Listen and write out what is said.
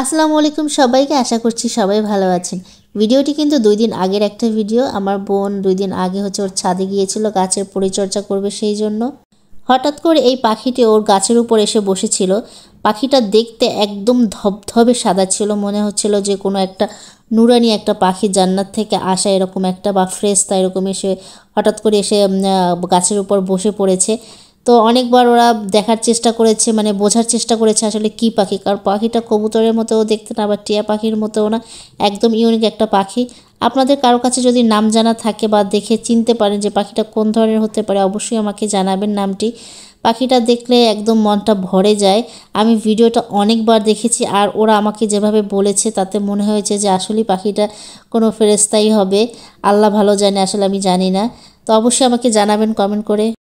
আসসালামু আলাইকুম সবাইকে আশা করছি সবাই ভালো আছেন ভিডিওটি কিন্তু দুই দিন আগের একটা ভিডিও আমার বোন দুই দিন আগে হচ্ছে ওর ছাদে গিয়েছিল গাছের পরিচর্যা করবে সেই জন্য হঠাৎ করে এই পাখিটি ওর গাছের উপর এসে বসেছিল পাখিটা দেখতে একদম ধবধবে সাদা ছিল মনে হচ্ছিল যে কোনো একটা নুরানি একটা পাখি জান্নার থেকে আসা এরকম একটা বা ফ্রেশ তা এরকম এসে হঠাৎ করে এসে গাছের উপর বসে পড়েছে তো অনেকবার ওরা দেখার চেষ্টা করেছে মানে বোঝার চেষ্টা করেছে আসলে কি পাখি কারণ পাখিটা কবুতরের মতো দেখতে না বা টিয়া পাখির মতোও না একদম ইউনিক একটা পাখি আপনাদের কারো কাছে যদি নাম জানা থাকে বা দেখে চিনতে পারেন যে পাখিটা কোন ধরনের হতে পারে অবশ্যই আমাকে জানাবেন নামটি পাখিটা দেখলে একদম মনটা ভরে যায় আমি ভিডিওটা অনেকবার দেখেছি আর ওরা আমাকে যেভাবে বলেছে তাতে মনে হয়েছে যে আসলেই পাখিটা কোনো ফেরেস্তাই হবে আল্লাহ ভালো জানে আসলে আমি জানি না তো অবশ্যই আমাকে জানাবেন কমেন্ট করে